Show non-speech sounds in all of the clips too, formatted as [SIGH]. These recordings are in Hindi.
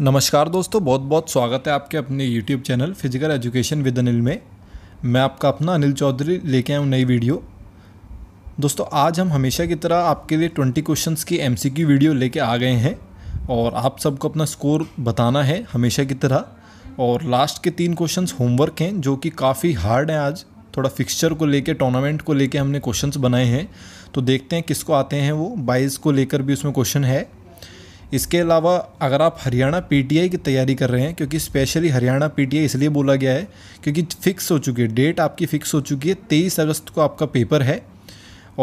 नमस्कार दोस्तों बहुत बहुत स्वागत है आपके अपने YouTube channel physical education with Anil में मैं आपका अपना अनिल चौधरी लेके आया हूँ नई वीडियो दोस्तों आज हम हमेशा की तरह आपके लिए ट्वेंटी क्वेश्चंस की एमसीक्यू वीडियो लेके आ गए हैं और आप सबको अपना स्कोर बताना है हमेशा की तरह और लास्ट के तीन क्वेश्चंस होमवर्क हैं जो कि काफ़ी हार्ड हैं आज थोड़ा फिक्सचर को लेके टूर्नामेंट को लेके हमने क्वेश्चंस बनाए हैं तो देखते हैं किसको आते हैं वो बाईस को लेकर भी उसमें क्वेश्चन है इसके अलावा अगर आप हरियाणा पीटीआई की तैयारी कर रहे हैं क्योंकि स्पेशली हरियाणा पीटीआई इसलिए बोला गया है क्योंकि फिक्स हो चुकी है डेट आपकी फ़िक्स हो चुकी है तेईस अगस्त को आपका पेपर है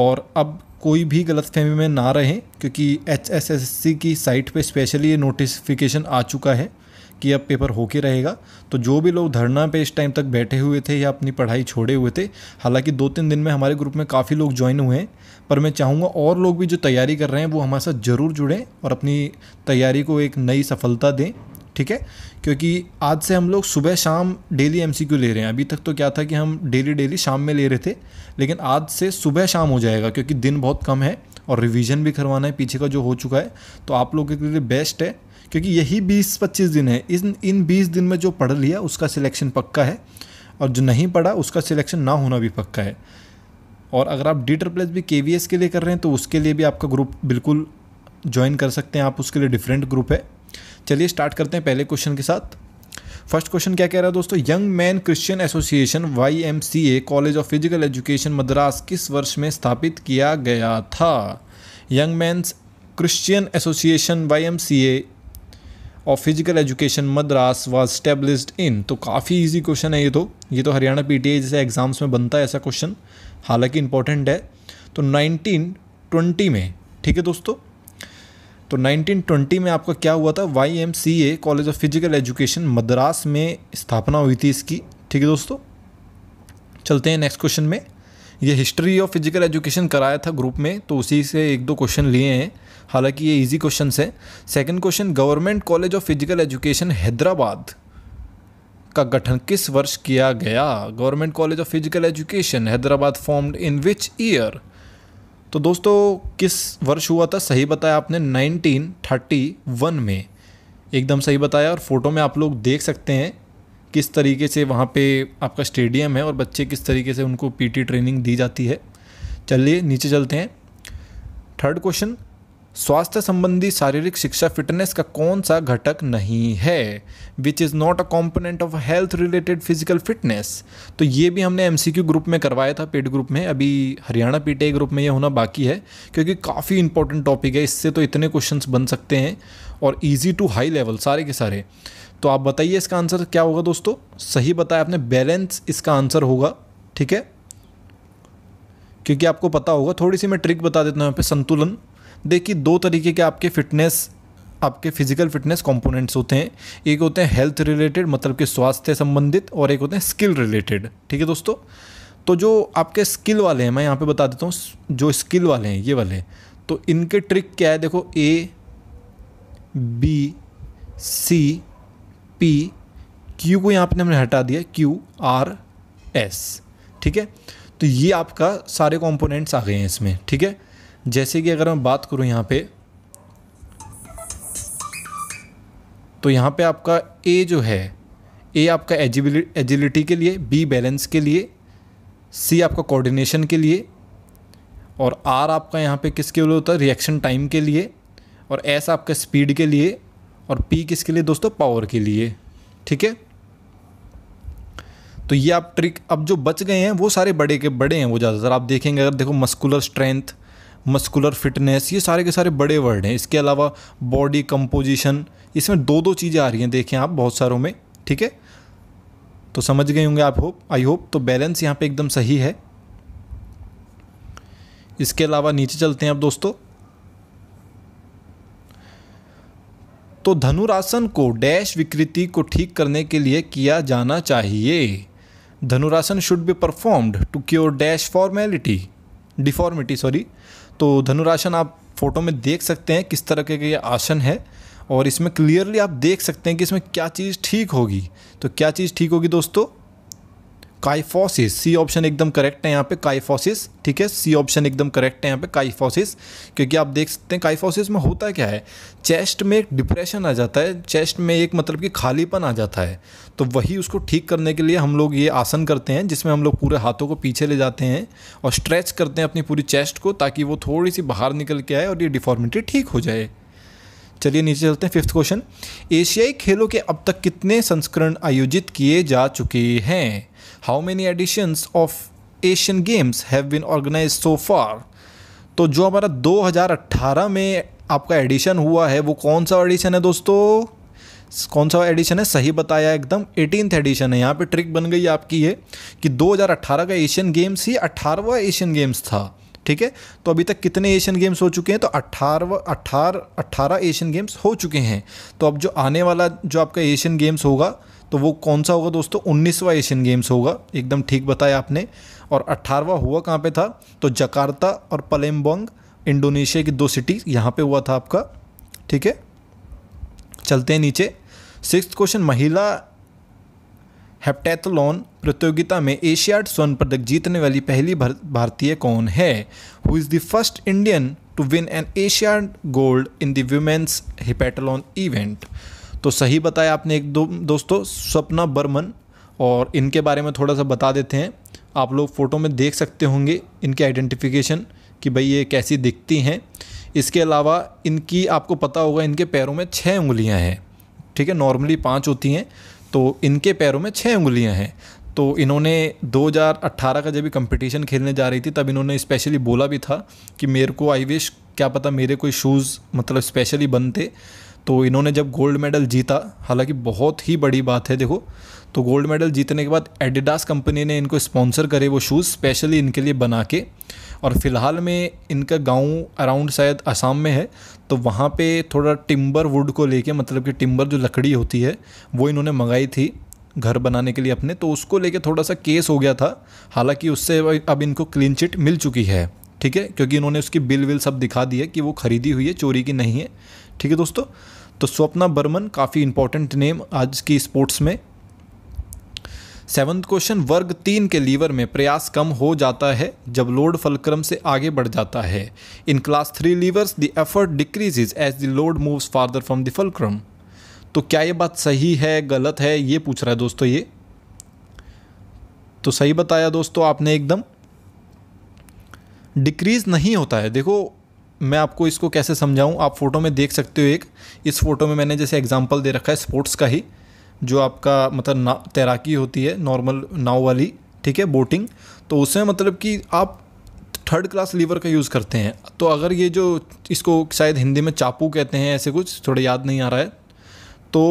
और अब कोई भी गलत फहमी में ना रहें क्योंकि एच एस एस सी की साइट पर स्पेशली ये नोटिफिकेशन आ चुका है कि अब पेपर होके रहेगा तो जो भी लोग धरना पे इस टाइम तक बैठे हुए थे या अपनी पढ़ाई छोड़े हुए थे हालांकि दो तीन दिन में हमारे ग्रुप में काफ़ी लोग ज्वाइन हुए हैं पर मैं चाहूँगा और लोग भी जो तैयारी कर रहे हैं वो हमारे साथ ज़रूर जुड़ें और अपनी तैयारी को एक नई सफलता दें ठीक है क्योंकि आज से हम लोग सुबह शाम डेली एम ले रहे हैं अभी तक तो क्या था कि हम डेली डेली शाम में ले रहे थे लेकिन आज से सुबह शाम हो जाएगा क्योंकि दिन बहुत कम है और रिवीजन भी करवाना है पीछे का जो हो चुका है तो आप लोगों के लिए बेस्ट है क्योंकि यही बीस पच्चीस दिन है इन इन बीस दिन में जो पढ़ लिया उसका सिलेक्शन पक्का है और जो नहीं पढ़ा उसका सिलेक्शन ना होना भी पक्का है और अगर आप डी एस भी के वी एस के लिए कर रहे हैं तो उसके लिए भी आपका ग्रुप बिल्कुल ज्वाइन कर सकते हैं आप उसके लिए डिफरेंट ग्रुप है चलिए स्टार्ट करते हैं पहले क्वेश्चन के साथ फर्स्ट क्वेश्चन क्या कह रहा है दोस्तों young man Christian association Y M C A college of physical education Madras किस वर्ष में स्थापित किया गया था young man Christian association Y M C A of physical education Madras was established in तो काफ़ी इजी क्वेश्चन है ये तो ये तो हरियाणा पी जैसे एग्ज़ाम्स में बनता है ऐसा क्वेश्चन हालांकि इंपॉर्टेंट है तो 1920 में ठीक है दोस्तों तो 1920 में आपका क्या हुआ था Y M C A college of physical education Madras में स्थापना हुई थी इसकी ठीक है दोस्तों चलते हैं नेक्स्ट क्वेश्चन में ये हिस्ट्री ऑफ फिजिकल एजुकेशन कराया था ग्रुप में तो उसी से एक दो क्वेश्चन लिए हैं हालांकि ये इजी क्वेश्चन है second question government college of physical education Hyderabad का गठन किस वर्ष किया गया government college of physical education Hyderabad formed in which year तो दोस्तों किस वर्ष हुआ था सही बताया आपने 1931 में एकदम सही बताया और फोटो में आप लोग देख सकते हैं किस तरीके से वहाँ पे आपका स्टेडियम है और बच्चे किस तरीके से उनको पीटी ट्रेनिंग दी जाती है चलिए नीचे चलते हैं थर्ड क्वेश्चन स्वास्थ्य संबंधी शारीरिक शिक्षा फिटनेस का कौन सा घटक नहीं है which is not a component of health related physical fitness तो ये भी हमने एम ग्रुप में करवाया था पेड ग्रुप में अभी हरियाणा पी ग्रुप में ये होना बाकी है क्योंकि काफ़ी इंपॉर्टेंट टॉपिक है इससे तो इतने क्वेश्चन बन सकते हैं और ईजी टू हाई लेवल सारे के सारे तो आप बताइए इसका आंसर क्या होगा दोस्तों सही बताया आपने बैलेंस इसका आंसर होगा ठीक है क्योंकि आपको पता होगा थोड़ी सी मैं ट्रिक बता देता हूँ यहाँ पे संतुलन देखिए दो तरीके के आपके फिटनेस आपके फिजिकल फिटनेस कंपोनेंट्स होते हैं एक होते हैं हेल्थ रिलेटेड मतलब कि स्वास्थ्य संबंधित और एक होते हैं स्किल रिलेटेड ठीक है दोस्तों तो जो आपके स्किल वाले हैं मैं यहाँ पे बता देता हूँ जो स्किल वाले हैं ये वाले तो इनके ट्रिक क्या है देखो A B C P Q को यहाँ पर हमने हटा दिया क्यू आर एस ठीक है तो ये आपका सारे कंपोनेंट्स आ गए हैं इसमें ठीक है जैसे कि अगर मैं बात करूँ यहाँ पे तो यहाँ पे आपका ए जो है ए आपका एजिबिलिटी एजिलिटी के लिए बी बैलेंस के लिए सी आपका कोऑर्डिनेशन के लिए और आर आपका यहाँ पे किसके लिए होता है रिएक्शन टाइम के लिए और एस आपका स्पीड के लिए और पी किसके लिए दोस्तों पावर के लिए ठीक है तो ये आप ट्रिक अब जो बच गए हैं वो सारे बड़े के बड़े हैं वो ज़्यादातर आप देखेंगे अगर देखो मस्कुलर स्ट्रेंथ मस्कुलर फिटनेस ये सारे के सारे बड़े वर्ड हैं इसके अलावा बॉडी कंपोजिशन इसमें दो दो चीज़ें आ रही हैं देखें आप बहुत सारों में ठीक है तो समझ गए होंगे आप होप आई होप तो बैलेंस यहाँ पे एकदम सही है इसके अलावा नीचे चलते हैं आप दोस्तों तो धनुरासन को डैश विकृति को ठीक करने के लिए किया जाना चाहिए dhanurasana should be performed to cure dash formality deformity sorry तो धनुरासन आप फोटो में देख सकते हैं किस तरह के ये आसन है और इसमें क्लियरली आप देख सकते हैं कि इसमें क्या चीज़ ठीक होगी तो क्या चीज़ ठीक होगी दोस्तों काइफोसिस सी ऑप्शन एकदम करेक्ट है यहाँ पे काइफोसिस ठीक है सी ऑप्शन एकदम करेक्ट है यहाँ पे काइफोसिस क्योंकि आप देख सकते हैं काइफोसिस में होता क्या है चेस्ट में एक डिप्रेशन आ जाता है चेस्ट में एक मतलब कि खालीपन आ जाता है तो वही उसको ठीक करने के लिए हम लोग ये आसन करते हैं जिसमें हम लोग पूरे हाथों को पीछे ले जाते हैं और स्ट्रेच करते हैं अपनी पूरी चेस्ट को ताकि वो थोड़ी सी बाहर निकल के आए और ये डिफॉर्मिटी ठीक हो जाए चलिए नीचे चलते हैं फिफ्थ क्वेश्चन एशियाई खेलों के अब तक कितने संस्करण आयोजित किए जा चुके हैं how many editions of Asian games have been organise so far तो जो हमारा 2018 में आपका एडिशन हुआ है वो कौन सा एडिशन है दोस्तों कौन सा एडिशन है सही बताया एकदम एटीनथ एडिशन है यहाँ पे ट्रिक बन गई आपकी ये कि 2018 का एशियन गेम्स ही अठारहवा एशियन गेम्स था ठीक है तो अभी तक कितने एशियन गेम्स हो चुके हैं तो अट्ठारह अट्ठारह अट्ठारह एशियन गेम्स हो चुके हैं तो अब जो आने वाला जो आपका एशियन गेम्स होगा तो वो कौन सा होगा दोस्तों उन्नीसवा एशियन गेम्स होगा एकदम ठीक बताया आपने और अट्ठारहवा हुआ कहाँ पे था तो जकार्ता और पलेम्बोंग इंडोनेशिया की दो सिटीज़ यहाँ पे हुआ था आपका ठीक है चलते हैं नीचे सिक्स क्वेश्चन महिला हेप्टैथलॉन प्रतियोगिता में एशियाड स्वर्ण पदक जीतने वाली पहली भारतीय कौन है who is the first Indian to win an Asiad gold in the women's heptathlon event तो सही बताया आपने एक दो दोस्तों सपना बर्मन और इनके बारे में थोड़ा सा बता देते हैं आप लोग फ़ोटो में देख सकते होंगे इनके आइडेंटिफिकेशन कि भाई ये कैसी दिखती हैं इसके अलावा इनकी आपको पता होगा इनके पैरों में छः उंगलियाँ हैं ठीक है नॉर्मली पाँच होती हैं तो इनके पैरों में छः उंगलियाँ हैं तो इन्होंने 2018 का जब भी कंपटीशन खेलने जा रही थी तब इन्होंने स्पेशली बोला भी था कि मेरे को आई विश क्या पता मेरे कोई शूज़ मतलब स्पेशली बनते तो इन्होंने जब गोल्ड मेडल जीता हालांकि बहुत ही बड़ी बात है देखो तो गोल्ड मेडल जीतने के बाद एडिडास कंपनी ने इनको स्पॉन्सर करे वो शूज़ स्पेशली इनके लिए बना के और फिलहाल में इनका गांव अराउंड शायद असम में है तो वहाँ पे थोड़ा टिम्बर वुड को लेके मतलब कि टिम्बर जो लकड़ी होती है वो इन्होंने मंगाई थी घर बनाने के लिए अपने तो उसको लेके थोड़ा सा केस हो गया था हालांकि उससे अब इनको क्लीन चिट मिल चुकी है ठीक है क्योंकि इन्होंने उसकी बिल विल सब दिखा दी है कि वो खरीदी हुई है चोरी की नहीं है ठीक है दोस्तों तो स्वप्ना बर्मन काफ़ी इंपॉर्टेंट नेम आज की स्पोर्ट्स में सेवन्थ क्वेश्चन वर्ग तीन के लीवर में प्रयास कम हो जाता है जब लोड फलक्रम से आगे बढ़ जाता है in class three levers the effort is as the load moves farther from the fulcrum तो क्या ये बात सही है गलत है ये पूछ रहा है दोस्तों ये तो सही बताया दोस्तों आपने एकदम डिक्रीज नहीं होता है देखो मैं आपको इसको कैसे समझाऊं आप फोटो में देख सकते हो एक इस फोटो में मैंने जैसे एग्जांपल दे रखा है स्पोर्ट्स का ही जो आपका मतलब तैराकी होती है नॉर्मल नाव वाली ठीक है बोटिंग तो उसमें मतलब कि आप थर्ड क्लास लीवर का यूज़ करते हैं तो अगर ये जो इसको शायद हिंदी में चापू कहते हैं ऐसे कुछ थोड़ा याद नहीं आ रहा है तो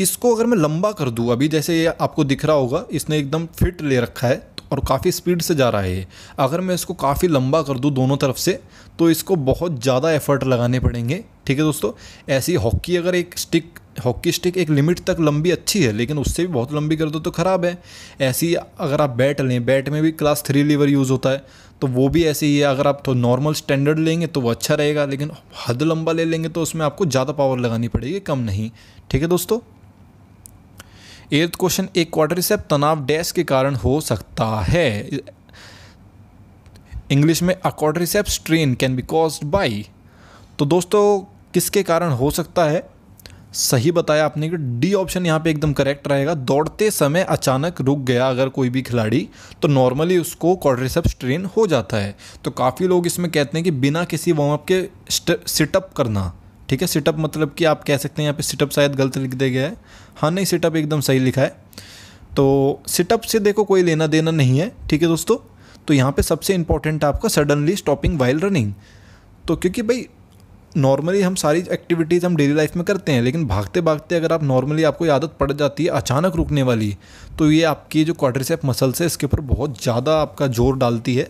इसको अगर मैं लंबा कर दूँ अभी जैसे ये आपको दिख रहा होगा इसने एकदम फिट ले रखा है और काफ़ी स्पीड से जा रहा है ये अगर मैं इसको काफ़ी लंबा कर दूँ दोनों तरफ से तो इसको बहुत ज़्यादा एफर्ट लगाने पड़ेंगे ठीक है दोस्तों ऐसी हॉकी अगर एक स्टिक हॉकी स्टिक एक लिमिट तक लंबी अच्छी है लेकिन उससे भी बहुत लंबी कर दो तो ख़राब है ऐसी अगर आप बैट लें बैट में भी क्लास थ्री लीवर यूज़ होता है तो वो भी ऐसे ही है अगर आप तो नॉर्मल स्टैंडर्ड लेंगे तो वो अच्छा रहेगा लेकिन हद लंबा ले लेंगे तो उसमें आपको ज़्यादा पावर लगानी पड़ेगी कम नहीं ठीक है दोस्तों एर्थ क्वेश्चन एक क्वार्टरसेप तनाव डैश के कारण हो सकता है इंग्लिश में a quadriceps strain can be cause by तो दोस्तों किसके कारण हो सकता है सही बताया आपने कि डी ऑप्शन यहाँ पे एकदम करेक्ट रहेगा दौड़ते समय अचानक रुक गया अगर कोई भी खिलाड़ी तो नॉर्मली उसको कॉड्रेसअप स्ट्रेन हो जाता है तो काफ़ी लोग इसमें कहते हैं कि बिना किसी वार्म अप के सिटअप करना ठीक है सिटअप मतलब कि आप कह सकते हैं यहाँ पे सिटअप शायद गलत लिख दिया गया है हाँ नहीं सिटअप एकदम सही लिखा है तो सिटअप से देखो कोई लेना देना नहीं है ठीक है दोस्तों तो यहाँ पे सबसे इंपॉर्टेंट आपका सडनली स्टॉपिंग वाइल रनिंग तो क्योंकि भाई नॉर्मली हम सारी एक्टिविटीज़ हम डेली लाइफ में करते हैं लेकिन भागते भागते अगर आप नॉर्मली आपको आदत पड़ जाती है अचानक रुकने वाली तो ये आपकी जो क्वाड्रिसेप मसल्स है इसके ऊपर बहुत ज़्यादा आपका जोर डालती है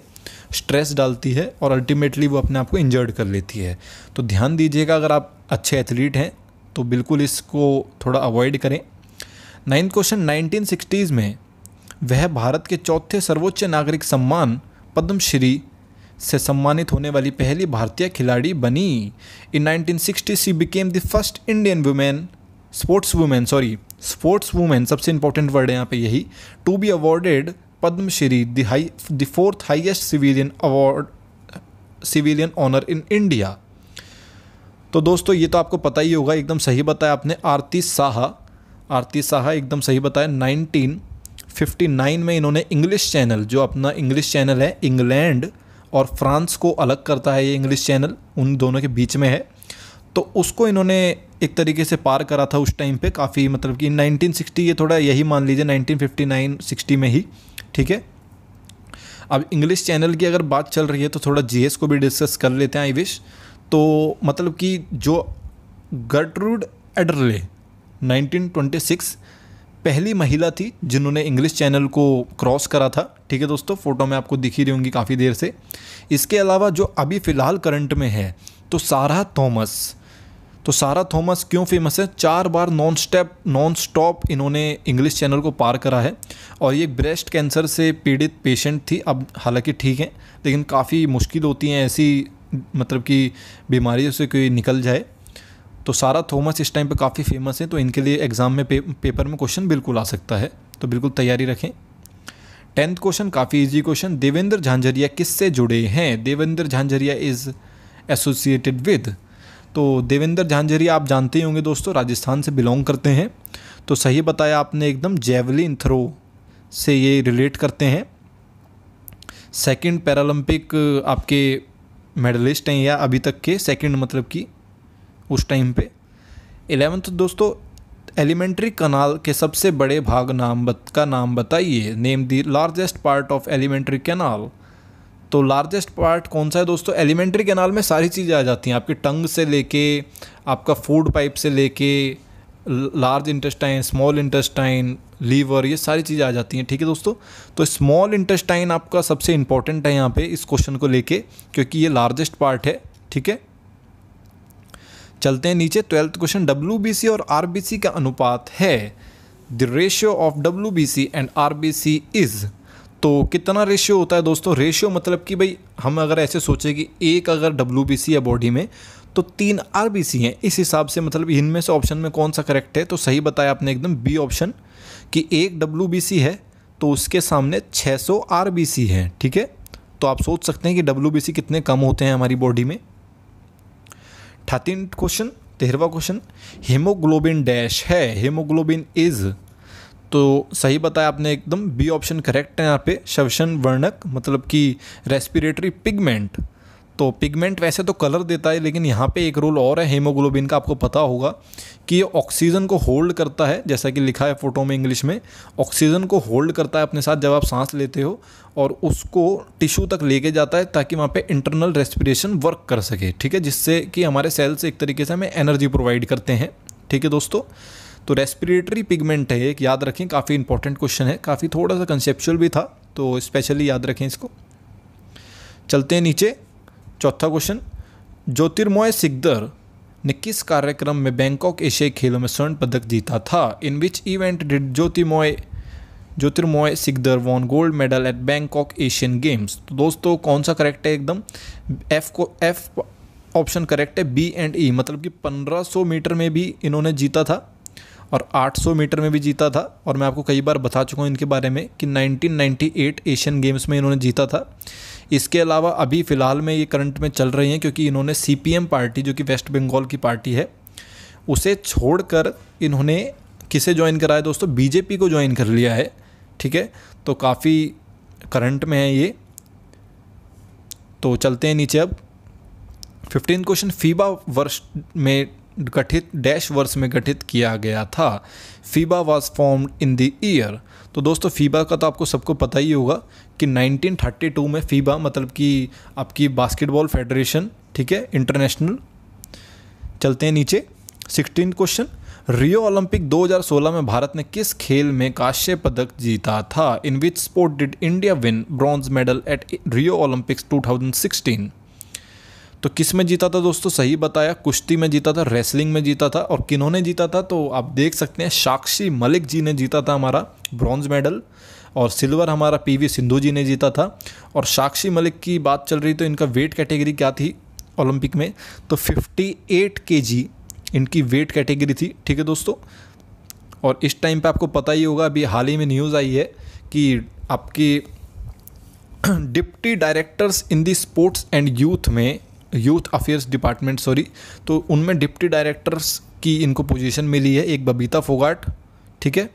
स्ट्रेस डालती है और अल्टीमेटली वो अपने आप को इंजर्ड कर लेती है तो ध्यान दीजिएगा अगर आप अच्छे एथलीट हैं तो बिल्कुल इसको थोड़ा अवॉइड करें नाइन्थ क्वेश्चन सिक्सटीज़ में वह भारत के चौथे सर्वोच्च नागरिक सम्मान पद्मश्री से सम्मानित होने वाली पहली भारतीय खिलाड़ी बनी in 1960 she became the first Indian women sports women sorry sports women सबसे इंपॉर्टेंट वर्ड है यहाँ पे यही to be awarded Padma Shri the the fourth highest civilian award civilian honour in India तो दोस्तों ये तो आपको पता ही होगा एकदम सही बताया आपने आरती साहा आरती साहा एकदम सही बताया 1959 में इन्होंने इंग्लिश चैनल जो अपना इंग्लिश चैनल है इंग्लैंड और फ्रांस को अलग करता है ये इंग्लिश चैनल उन दोनों के बीच में है तो उसको इन्होंने एक तरीके से पार करा था उस टाइम पे काफ़ी मतलब कि 1960 ये थोड़ा यही मान लीजिए 1959 60 में ही ठीक है अब इंग्लिश चैनल की अगर बात चल रही है तो थोड़ा जीएस को भी डिस्कस कर लेते हैं आई विश तो मतलब कि जो गर्ट्रूड एडरले 1926 पहली महिला थी जिन्होंने इंग्लिश चैनल को क्रॉस करा था ठीक है दोस्तों फ़ोटो में आपको दिखी रही होंगी काफ़ी देर से इसके अलावा जो अभी फ़िलहाल करंट में है तो सारा थॉमस तो सारा थॉमस क्यों फेमस है चार बार नॉन स्टेप नॉन स्टॉप इन्होंने इंग्लिश चैनल को पार करा है और ये ब्रेस्ट कैंसर से पीड़ित पेशेंट थी अब हालांकि ठीक है लेकिन काफ़ी मुश्किल होती हैं ऐसी मतलब कि बीमारियों से कोई निकल जाए तो सारा थॉमस इस टाइम पे काफ़ी फेमस है तो इनके लिए एग्ज़ाम में पे, पेपर में क्वेश्चन बिल्कुल आ सकता है तो बिल्कुल तैयारी रखें टेंथ क्वेश्चन काफ़ी इजी क्वेश्चन देवेंद्र झांझरिया किससे जुड़े हैं Devendra Jhajharia is associated with तो देवेंद्र झांझरिया आप जानते ही होंगे दोस्तों राजस्थान से बिलोंग करते हैं तो सही बताया आपने एकदम जेवलिन थ्रो से ये रिलेट करते हैं सेकंड पैरालंपिक आपके मेडलिस्ट हैं या अभी तक के सेकंड मतलब कि उस टाइम पे एलेवेंथ दोस्तों एलिमेंट्री कनाल के सबसे बड़े भाग नाम बत, का नाम बताइए name the largest part of alimentary canal तो लार्जेस्ट पार्ट कौन सा है दोस्तों एलिमेंट्री कैनाल में सारी चीज़ें आ जाती हैं आपकी टंग से लेके आपका फूड पाइप से लेके large intestine small intestine liver ये सारी चीज़ें आ जाती हैं ठीक है दोस्तों तो स्मॉल इंटेस्टाइन आपका सबसे इंपॉर्टेंट है यहाँ पे इस क्वेश्चन को लेके क्योंकि ये लार्जेस्ट पार्ट है ठीक है चलते हैं नीचे ट्वेल्थ क्वेश्चन डब्ल्यू और आर का अनुपात है the ratio of W and R is तो कितना रेशियो होता है दोस्तों रेशियो मतलब कि भाई हम अगर ऐसे सोचें कि एक अगर डब्ल्यू है बॉडी में तो तीन आर बी सी हैं इस हिसाब से मतलब इनमें से ऑप्शन में कौन सा करेक्ट है तो सही बताया आपने एकदम बी ऑप्शन कि एक डब्ल्यू बी सी है तो उसके सामने 600 आर बी सी है ठीक है तो आप सोच सकते हैं कि डब्ल्यू बी सी कितने कम होते हैं हमारी बॉडी में थर्टीन क्वेश्चन तेरहवा क्वेश्चन हेमोग्लोबिन डैश है हेमोग्लोबिन इज तो सही बताया आपने एकदम बी ऑप्शन करेक्ट है यहाँ पे श्वसन वर्णक मतलब कि रेस्पिरेटरी पिगमेंट तो पिगमेंट वैसे तो कलर देता है लेकिन यहाँ पे एक रोल और है हेमोग्लोबिन का आपको पता होगा कि ये ऑक्सीजन को होल्ड करता है जैसा कि लिखा है फ़ोटो में इंग्लिश में ऑक्सीजन को होल्ड करता है अपने साथ जब आप सांस लेते हो और उसको टिश्यू तक लेके जाता है ताकि वहाँ पे इंटरनल रेस्पिरेशन वर्क कर सके ठीक है जिससे कि हमारे सेल्स एक तरीके से हमें एनर्जी प्रोवाइड करते हैं ठीक है दोस्तों तो रेस्पिरेटरी पिगमेंट है एक याद रखें काफ़ी इंपॉर्टेंट क्वेश्चन है काफ़ी थोड़ा सा कंसेप्चुअल भी था तो स्पेशली याद रखें इसको चलते हैं नीचे चौथा क्वेश्चन ज्योतिर्मोय सिग्दर ने किस कार्यक्रम में बैंकॉक एशियाई खेलों में स्वर्ण पदक जीता था in which event did Jyotimoy Jyotirmoy Sikdar won gold medal at Bangkok Asian games तो दोस्तों कौन सा करेक्ट है एकदम एफ को एफ ऑप्शन करेक्ट है बी एंड ई मतलब कि 1500 मीटर में भी इन्होंने जीता था और 800 मीटर में भी जीता था और मैं आपको कई बार बता चुका हूँ इनके बारे में कि 1998 एशियन गेम्स में इन्होंने जीता था इसके अलावा अभी फ़िलहाल में ये करंट में चल रही हैं क्योंकि इन्होंने सी पार्टी जो कि वेस्ट बंगाल की पार्टी है उसे छोड़कर इन्होंने किसे ज्वाइन कराया दोस्तों बीजेपी को ज्वाइन कर लिया है ठीक है तो काफ़ी करंट में है ये तो चलते हैं नीचे अब फिफ्टीन क्वेश्चन फीबा वर्ष में गठित डैश वर्ष में गठित किया गया था FIBA was formed in the year तो दोस्तों फीबा का तो आपको सबको पता ही होगा कि 1932 में फीबा मतलब कि आपकी बास्केटबॉल फेडरेशन ठीक है इंटरनेशनल चलते हैं नीचे सिक्सटीन क्वेश्चन रियो ओलंपिक 2016 में भारत ने किस खेल में काश्य पदक जीता था in which sport did India win bronze medal at Rio Olympics 2016 तो किस में जीता था दोस्तों सही बताया कुश्ती में जीता था रेसलिंग में जीता था और किन्होंने जीता था तो आप देख सकते हैं साक्षी मलिक जी ने जीता था हमारा ब्रॉन्ज मेडल और सिल्वर हमारा पीवी सिंधु जी ने जीता था और साक्षी मलिक की बात चल रही तो इनका वेट कैटेगरी क्या थी ओलंपिक में तो 58 जी इनकी वेट कैटेगरी थी ठीक है दोस्तों और इस टाइम पे आपको पता ही होगा अभी हाल ही में न्यूज़ आई है कि आपकी [CLEARS THROAT] deputy directors in the sports and youth में यूथ अफेयर्स डिपार्टमेंट सॉरी तो उनमें डिप्टी डायरेक्टर्स की इनको पोजीशन मिली है एक बबीता फोगाट ठीक है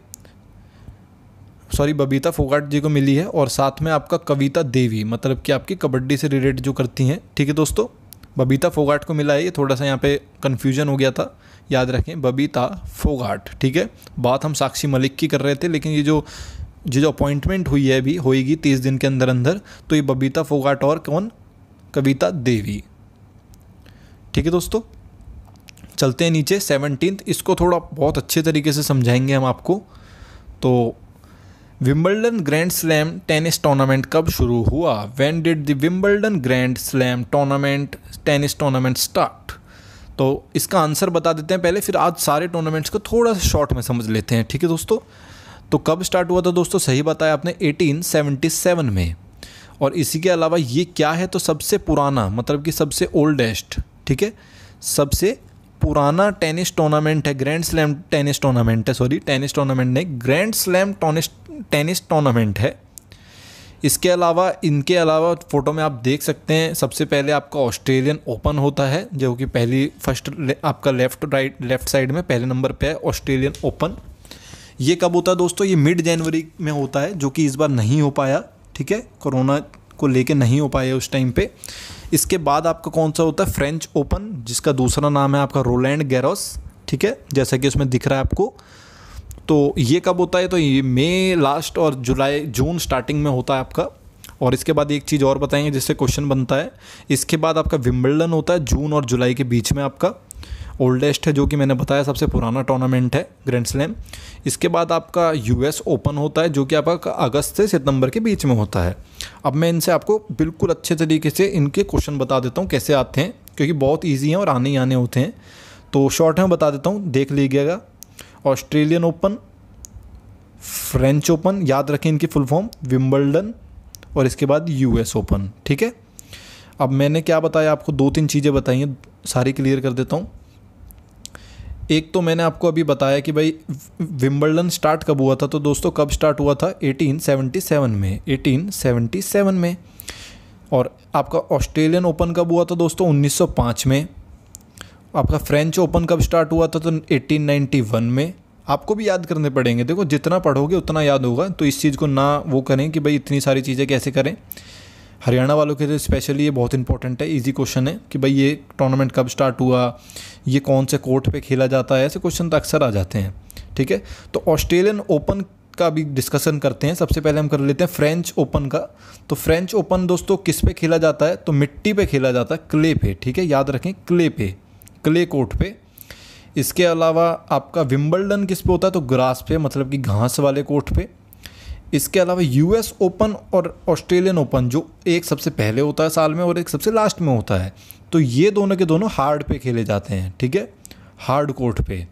सॉरी बबीता फोगाट जी को मिली है और साथ में आपका कविता देवी मतलब कि आपकी कबड्डी से रिलेटेड जो करती हैं ठीक है दोस्तों बबीता फोगाट को मिला है ये थोड़ा सा यहाँ पे कन्फ्यूजन हो गया था याद रखें बबीता फोगाट ठीक है बात हम साक्षी मलिक की कर रहे थे लेकिन ये जो ये जो अपॉइंटमेंट हुई है अभी होएगी तीस दिन के अंदर अंदर तो ये बबीता फोगाट और कौन कविता देवी ठीक है दोस्तों चलते हैं नीचे सेवनटीन इसको थोड़ा बहुत अच्छे तरीके से समझाएंगे हम आपको तो Wimbledon grand slam tennis tournament कब शुरू हुआ when did the Wimbledon grand slam tournament tennis tournament start तो इसका आंसर बता देते हैं पहले फिर आज सारे टूर्नामेंट्स को थोड़ा सा शॉर्ट में समझ लेते हैं ठीक है दोस्तों तो कब स्टार्ट हुआ था दोस्तों सही बताया आपने 1877 में और इसी के अलावा ये क्या है तो सबसे पुराना मतलब कि सबसे ओल्डेस्ट ठीक है सबसे पुराना टेनिस टूर्नामेंट है ग्रैंड स्लैम टेनिस टूर्नामेंट है सॉरी टेनिस टूर्नामेंट नहीं ग्रैंड स्लैम टेनिस टूर्नामेंट है इसके अलावा इनके अलावा फ़ोटो में आप देख सकते हैं सबसे पहले आपका ऑस्ट्रेलियन ओपन होता है जो कि पहली फर्स्ट आपका लेफ़्ट राइट लेफ़्ट साइड में पहले नंबर पे है ऑस्ट्रेलियन ओपन ये कब होता है दोस्तों ये मिड जनवरी में होता है जो कि इस बार नहीं हो पाया ठीक है कोरोना को लेके नहीं हो पाए उस टाइम पे इसके बाद आपका कौन सा होता है फ्रेंच ओपन जिसका दूसरा नाम है आपका रोलैंड गैरोस ठीक है जैसा कि उसमें दिख रहा है आपको तो ये कब होता है तो ये मई लास्ट और जुलाई जून स्टार्टिंग में होता है आपका और इसके बाद एक चीज़ और बताएंगे जिससे क्वेश्चन बनता है इसके बाद आपका विम्बल्डन होता है जून और जुलाई के बीच में आपका ओल्डेस्ट है जो कि मैंने बताया सबसे पुराना टूर्नामेंट है ग्रैंड स्लैम इसके बाद आपका यूएस ओपन होता है जो कि आपका अगस्त से सितंबर के बीच में होता है अब मैं इनसे आपको बिल्कुल अच्छे तरीके से इनके क्वेश्चन बता देता हूँ कैसे आते हैं क्योंकि बहुत ईजी हैं और आने ही आने होते हैं तो शॉर्ट में बता देता हूँ देख लीजिएगा ऑस्ट्रेलियन ओपन फ्रेंच ओपन याद रखें इनकी फुल फॉर्म विम्बलडन और इसके बाद यू ओपन ठीक है अब मैंने क्या बताया आपको दो तीन चीज़ें बताई हैं सारी क्लियर कर देता हूँ एक तो मैंने आपको अभी बताया कि भाई विम्बलडन स्टार्ट कब हुआ था तो दोस्तों कब स्टार्ट हुआ था 1877 में 1877 में और आपका ऑस्ट्रेलियन ओपन कब हुआ था दोस्तों 1905 में आपका फ्रेंच ओपन कब स्टार्ट हुआ था तो 1891 में आपको भी याद करने पड़ेंगे देखो जितना पढ़ोगे उतना याद होगा तो इस चीज़ को ना वो करें कि भाई इतनी सारी चीज़ें कैसे करें हरियाणा वालों के लिए स्पेशली ये बहुत इंपॉर्टेंट है इजी क्वेश्चन है कि भाई ये टूर्नामेंट कब स्टार्ट हुआ ये कौन से कोर्ट पे खेला जाता है ऐसे क्वेश्चन तो अक्सर आ जाते हैं ठीक है तो ऑस्ट्रेलियन ओपन का भी डिस्कशन करते हैं सबसे पहले हम कर लेते हैं फ्रेंच ओपन का तो फ्रेंच ओपन दोस्तों किस पे खेला जाता है तो मिट्टी पे खेला जाता है क्ले पे ठीक है याद रखें क्ले पे क्ले कोर्ट पे इसके अलावा आपका विम्बलडन किस पे होता है तो ग्रास पे मतलब कि घास वाले कोर्ट पे इसके अलावा यूएस ओपन और ऑस्ट्रेलियन ओपन जो एक सबसे पहले होता है साल में और एक सबसे लास्ट में होता है तो ये दोनों के दोनों हार्ड पे खेले जाते हैं ठीक है हार्ड कोर्ट पे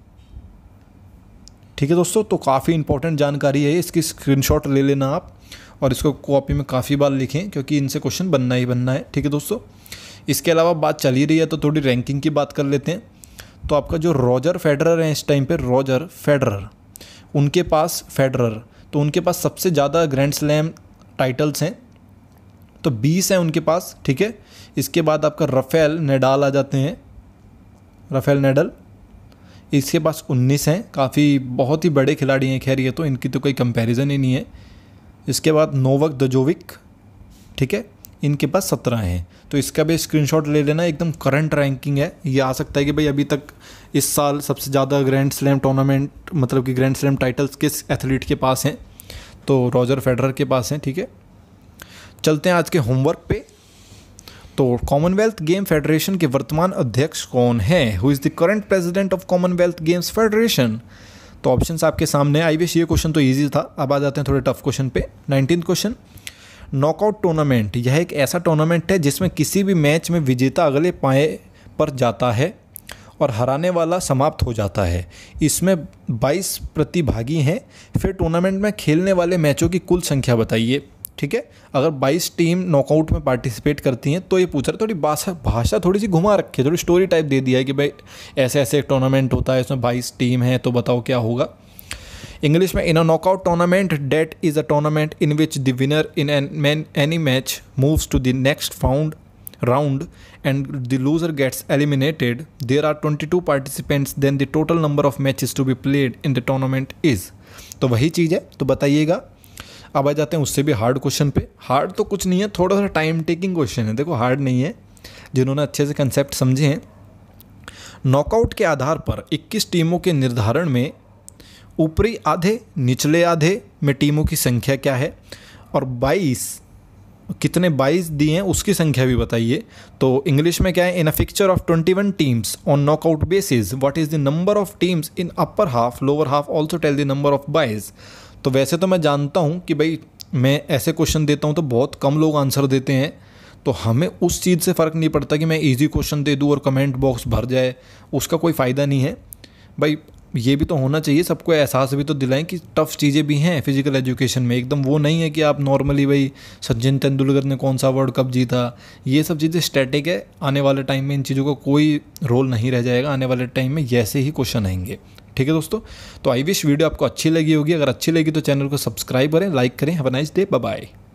ठीक है दोस्तों तो काफ़ी इंपॉर्टेंट जानकारी है इसकी स्क्रीनशॉट ले लेना आप और इसको कॉपी में काफ़ी बार लिखें क्योंकि इनसे क्वेश्चन बनना ही बनना है ठीक है दोस्तों इसके अलावा बात चल ही रही है तो थोड़ी रैंकिंग की बात कर लेते हैं तो आपका जो रॉजर फेडरर है इस टाइम पे रॉजर फेडरर उनके पास फेडरर तो उनके पास सबसे ज़्यादा ग्रैंड स्लैम टाइटल्स हैं तो 20 हैं उनके पास ठीक है इसके बाद आपका रफ़ेल नेडाल आ जाते हैं रफ़ेल नेडल इसके पास 19 हैं काफ़ी बहुत ही बड़े खिलाड़ी हैं खैर ये तो इनकी तो कोई कंपैरिजन ही नहीं है इसके बाद नोवक दजोविक ठीक है इनके पास सत्रह हैं तो इसका भी स्क्रीनशॉट ले लेना एकदम करंट रैंकिंग है ये आ सकता है कि भाई अभी तक इस साल सबसे ज़्यादा ग्रैंड स्लैम टूर्नामेंट मतलब कि ग्रैंड स्लैम टाइटल्स किस एथलीट के पास हैं तो रॉजर फेडरर के पास हैं ठीक है चलते हैं आज के होमवर्क पे तो कॉमनवेल्थ गेम फेडरेशन के वर्तमान अध्यक्ष कौन है who is the current president of commonwealth games federation तो ऑप्शंस आपके सामने आई विश ये क्वेश्चन तो ईजी था अब आ जाते हैं थोड़े टफ क्वेश्चन पे नाइनटीन क्वेश्चन नॉकआउट टूर्नामेंट यह एक ऐसा टूर्नामेंट है जिसमें किसी भी मैच में विजेता अगले पाए पर जाता है और हराने वाला समाप्त हो जाता है इसमें 22 प्रतिभागी हैं फिर टूर्नामेंट में खेलने वाले मैचों की कुल संख्या बताइए ठीक है अगर 22 टीम नॉकआउट में पार्टिसिपेट करती हैं तो ये पूछ रहे थोड़ी भाषा भाषा थोड़ी सी घुमा रखी है थोड़ी स्टोरी टाइप दे दिया है कि भाई ऐसे ऐसे एक टूर्नामेंट होता है इसमें 22 टीम है तो बताओ क्या होगा इंग्लिश में in a knockout tournament that is a tournament in which the winner in an any match moves to the next round and the loser gets eliminated there are twenty two participants then the total number of match to be played in the tournament is तो वही चीज़ है तो बताइएगा अब आ जाते हैं उससे भी हार्ड क्वेश्चन पे हार्ड तो कुछ नहीं है थोड़ा सा टाइम टेकिंग क्वेश्चन है देखो हार्ड नहीं है जिन्होंने अच्छे से कंसेप्ट समझे हैं नॉकआउट के आधार पर 21 टीमों के निर्धारण में ऊपरी आधे निचले आधे में टीमों की संख्या क्या है और 22 कितने 22 दिए हैं उसकी संख्या भी बताइए तो इंग्लिश में क्या है in a fixture of 21 teams on knockout basis what is the number of teams in upper half lower half also tell the number of byes तो वैसे तो मैं जानता हूँ कि भाई मैं ऐसे क्वेश्चन देता हूँ तो बहुत कम लोग आंसर देते हैं तो हमें उस चीज़ से फ़र्क नहीं पड़ता कि मैं इजी क्वेश्चन दे दूँ और कमेंट बॉक्स भर जाए उसका कोई फ़ायदा नहीं है भाई ये भी तो होना चाहिए सबको एहसास भी तो दिलाएं कि टफ़ चीज़ें भी हैं फिज़िकल एजुकेशन में एकदम वो नहीं है कि आप नॉर्मली भाई सचिन तेंदुलकर ने कौन सा वर्ल्ड कप जीता ये सब चीज़ें स्टैटिक है आने वाले टाइम में इन चीज़ों का को कोई रोल नहीं रह जाएगा आने वाले टाइम में ऐसे ही क्वेश्चन आएंगे ठीक है दोस्तों तो आई विश वीडियो आपको अच्छी लगी होगी अगर अच्छी लगी तो चैनल को सब्सक्राइब करें लाइक करें हैव नाइस डे बाय